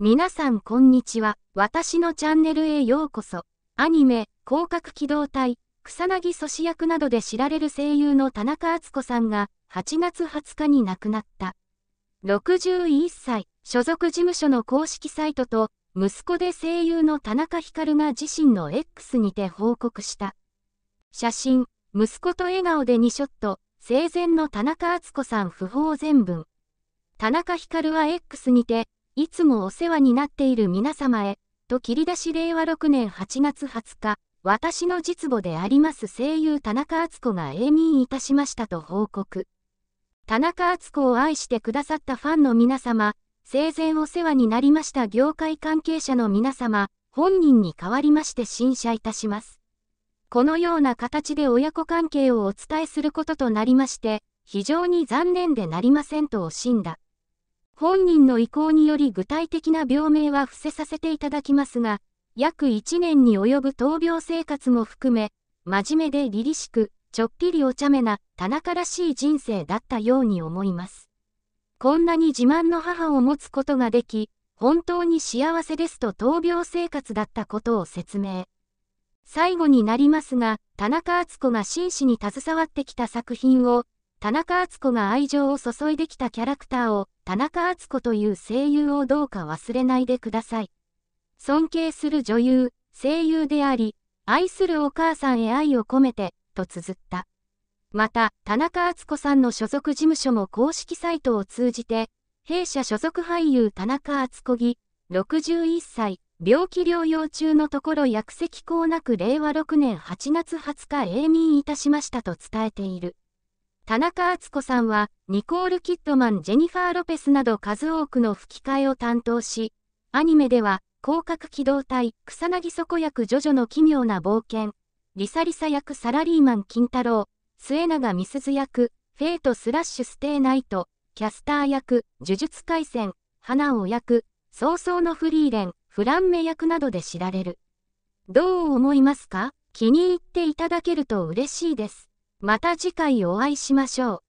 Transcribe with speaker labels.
Speaker 1: 皆さんこんにちは。私のチャンネルへようこそ。アニメ、広角機動隊、草薙素子役などで知られる声優の田中敦子さんが8月20日に亡くなった。61歳、所属事務所の公式サイトと、息子で声優の田中光が自身の X にて報告した。写真、息子と笑顔で2ショット、生前の田中敦子さん不法全文。田中光は X にて、いつもお世話になっている皆様へ、と切り出し令和6年8月20日、私の実母であります声優田中敦子が永眠いたしましたと報告。田中敦子を愛してくださったファンの皆様、生前お世話になりました業界関係者の皆様、本人に代わりまして陳謝いたします。このような形で親子関係をお伝えすることとなりまして、非常に残念でなりませんと惜しんだ。本人の意向により具体的な病名は伏せさせていただきますが、約1年に及ぶ闘病生活も含め、真面目で凛々しく、ちょっぴりお茶目な田中らしい人生だったように思います。こんなに自慢の母を持つことができ、本当に幸せですと闘病生活だったことを説明。最後になりますが、田中敦子が真摯に携わってきた作品を、田中敦子が愛情を注いできたキャラクターを田中敦子という声優をどうか忘れないでください。尊敬する女優、声優であり、愛するお母さんへ愛を込めて、と綴った。また、田中敦子さんの所属事務所も公式サイトを通じて、弊社所属俳優田中敦子義、61歳、病気療養中のところ薬石行なく令和6年8月20日永眠いたしましたと伝えている。田中敦子さんは、ニコール・キッドマン、ジェニファー・ロペスなど数多くの吹き替えを担当し、アニメでは、広角機動隊、草薙底役ジョジョの奇妙な冒険、リサリサ役サラリーマン金太郎、末永美鈴役、フェイトスラッシュステイナイト、キャスター役、呪術廻戦、花尾役、早々のフリーレン、フランメ役などで知られる。どう思いますか気に入っていただけると嬉しいです。また次回お会いしましょう。